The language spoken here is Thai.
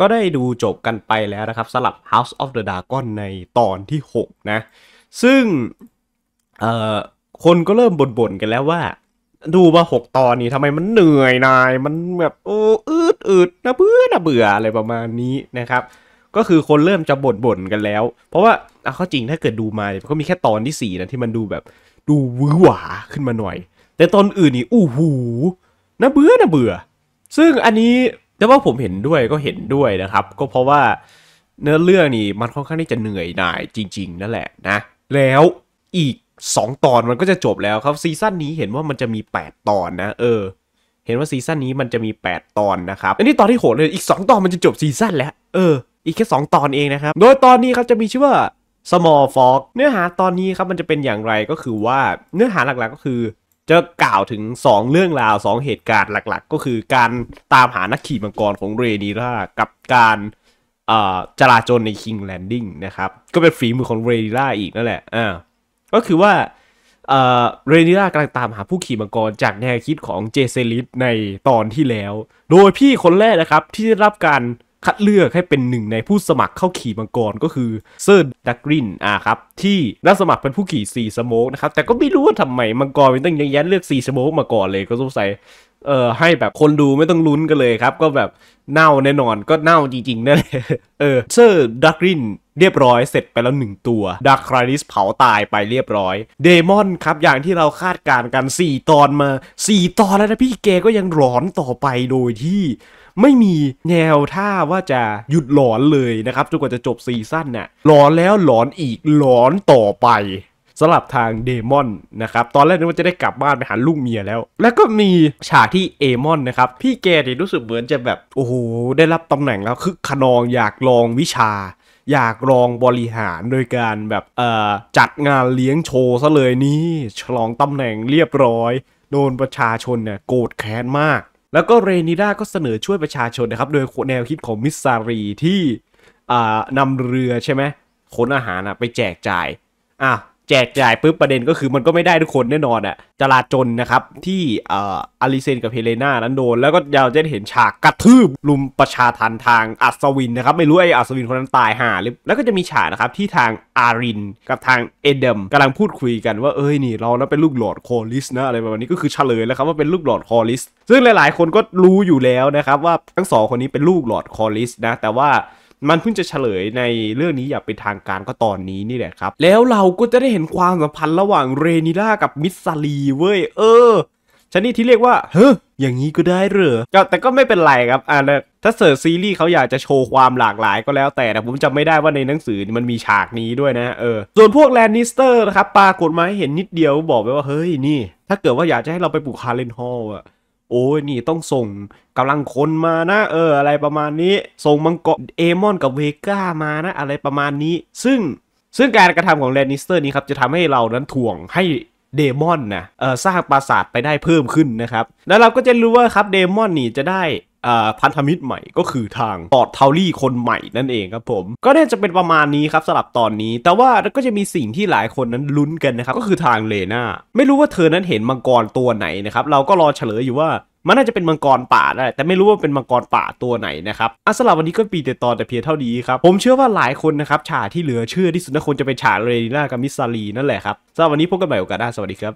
ก็ได้ดูจบกันไปแล้วนะครับ สลับ House of the Dragon ในตอนที่ 6 นะ ซึ่งคนก็เริ่มบ่นๆกันแล้วว่า ดูมา 6 ตอนนี้ทำไมมันเหนื่อยนายมันแบบโอ้อืดอืดนะเบื่อนะเบื่ออะไรประมาณนี้นะครับ ก็คือคนเริ่มจะบ่นๆกันแล้ว เพราะว่าเอาข้อจริง ถ้าเกิดดูมาก็มีแค่ตอนที่ 4 นะ ที่มันดูแบบ ดูวื้อหวาขึ้นมาหน่อยแต่ตอนอื่นนี่อู้หูนะเบื่อนะเบื่อ ซึ่งอันนี้แต่ว่าผมเห็นด้วยก็เห็นด้วยนะครับ ก็เพราะว่า เนื้อเรื่องนี่มันค่อนข้างที่จะเหนื่อยหน่ายจริง ๆ นั่นแหละนะ แล้วอีก 2 ตอนมันก็จะจบแล้วครับซีซั่นนี้เห็นว่ามันจะมี 8 ตอนนะเออ เห็นว่าซีซั่นนี้มันจะมี 8 ตอนนะครับ อันนี้ตอนที่โหดเลยอีก 2 ตอนมันจะจบซีซั่นแล้วเออ อีกแค่ 2 ตอนเองนะครับ โดยตอนนี้ครับจะมีชื่อว่า small fog เนื้อหาตอนนี้ครับ มันจะเป็นอย่างไรก็คือว่าเนื้อหาหลักๆก็คือจะกล่าวถึง 2 เรื่องราว 2 เหตุการณ์หลักๆ ก็คือการตามหานักขี่มังกรของเรนีล่ากับการจราจรในคิงแลนดิ้งนะครับก็เป็นฝีมือของเรนีล่าอีกนั่นแหละอ่าก็คือว่าเรนีล่ากำลังตามหาผู้ขี่มังกรจากแนวคิดของเจเซลิสในตอนที่แล้ว โดยพี่คนแรกนะครับที่ได้รับการคัดเลือกให้เป็นหนึ่งในผู้สมัครเข้าขี่มังกรก็คือเซอร์ดักรินอ่าครับที่รับสมัครเป็นผู้ขี่สีสโมกนะครับแต่ก็ไม่รู้ว่าทำไมมังกรเป็นต้องยังแยนเลือกสีสโมกมาก่อนเลยก็สงสัยเอ่อให้แบบคนดูไม่ต้องลุ้นกันเลยครับ ก็แบบเน่าแน่นอนก็เน่าจริงๆนั่นแหละเออเซอร์ดักรินเรียบร้อยเสร็จไปแล้วหนึ่งตัว ดาร์คราริสเผาตายไปเรียบร้อย เดมอนครับอย่างที่เราคาดการกัน4ตอนมา 4 ตอนแล้วนะพี่เกก็ยังหลอนต่อไปโดยที่ ไม่มีแนวท่าว่าจะหยุดหลอนเลยนะครับจนกว่าจะจบซีซั่นน่ะหลอนแล้วหลอนอีกหลอนต่อไปสำหรับทางเดมอนนะครับตอนแรกนึกว่าจะได้กลับบ้านไปหาลูกเมียแล้ว แล้วก็มีฉากที่เอมอนนะครับ พี่แกเนี่ยรู้สึกเหมือนจะแบบโอ้โหได้รับตำแหน่งแล้ว คือขนองอยากลองวิชา อยากลองบริหารโดยการแบบเอ่อจัดงานเลี้ยงโชว์ซะเลยนี่ฉลองตำแหน่งเรียบร้อย โดนประชาชนเนี่ยโกรธแค้นมาก แล้วก็เรนิด้าก็เสนอช่วยประชาชนนะครับ โดยแนวคิดของมิสซารีที่นำเรือใช่ไหมขนอาหารไปแจกจ่าย อ่ะแจกจ่ายปุ๊บประเด็นก็คือมันก็ไม่ได้ทุกคนแน่นอนอะ่ะจลาจนนะครับ ที่เอ่ออาริเซนกับเฮเลนานั้นโดนแล้วก็ยาวจะเห็นฉากกระทืบลุมประชาทันทางอัศวินนะครับ ไม่รู้ไอ้อัศวินคนนั้นตายห่าหรือแล้วก็จะมีฉากนะครับที่ทางอารินกับทางเอเดมกำลังพูดคุยกันว่าเอ้ยนี่เรานยเป็นลูกหลอดคอลิสนะ อะไรประมาณนี้ก็คือเฉลยแล้วครับว่าเป็นลูกหลอดคอลิสซึ่งหลายๆคนก็รู้อยู่แล้วนะครับ ว่าทั้งสองคนนี้เป็นลูกหลอดคอลิสนะ แต่ว่ามันเพิ่งจะเฉลยในเรื่องนี้อย่างเป็นทางการก็ตอนนี้นี่แหละครับ แล้วเราก็จะได้เห็นความสัมพันธ์ระหว่างเรนิล่ากับมิสซาลีเว้ย เออชนิดที่เรียกว่า เฮ้ออย่างนี้ก็ได้เหรอแต่ก็ไม่เป็นไรครับ อ่าถ้าเสิร์ซีรีส์เขาอยากจะโชว์ความหลากหลายก็แล้ว แต่แต่ผมจำไม่ได้ว่าในหนังสือมันมีฉากนี้ด้วยนะ เออ ส่วนพวกแลนนิสเตอร์นะครับปรากฏมาให้เห็นนิดเดียว บอกไปว่าเฮ้ย นี่ ถ้าเกิดว่าอยากจะให้เราไปปลูกคาเลนฮอลอะโอ้ยนี่ต้องส่งกำลังคนมานะเอออะไรประมาณนี้ ส่งมังกรเอมอนกับเวก้ามานะอะไรประมาณนี้ ซึ่งซึ่งการกระทำของแลนนิสเตอร์นี้ครับจะทำให้เรานั้นถ่วงให้ เดมอนนะเออสร้างปราสาทไปได้เพิ่มขึ้นนะครับ แล้วเราก็จะรู้ว่าครับเดมอนนี่จะได้พันธมิตรใหม่ก็คือทางปอดเทาลี่คนใหม่นั่นเองครับ ผมก็น่าจะเป็นประมาณนี้ครับสำหรับตอนนี้ แต่ว่าก็จะมีสิ่งที่หลายคนนั้นลุ้นกันนะครับก็คือทางเลนาไม่รู้ว่าเธอนั้นเห็นมังกรตัวไหนนะครับเราก็รอเฉลยอยู่ว่ามันน่าจะเป็นมังกรป่าได้แต่ไม่รู้ว่าเป็นมังกรป่าตัวไหนนะครับอ่ะสำหรับวันนี้ก็ปีเตตอนแต่เพียงเท่านี้ครับผมเชื่อว่าหลายคนนะครับฉากที่เหลือเชื่อที่สุดนะคนจะเป็นฉากเรินากับมิสซาลีนั่นแหละครับสำหรับวันนี้พบกันใหม่โอกาสหน้าสวัสดีครับ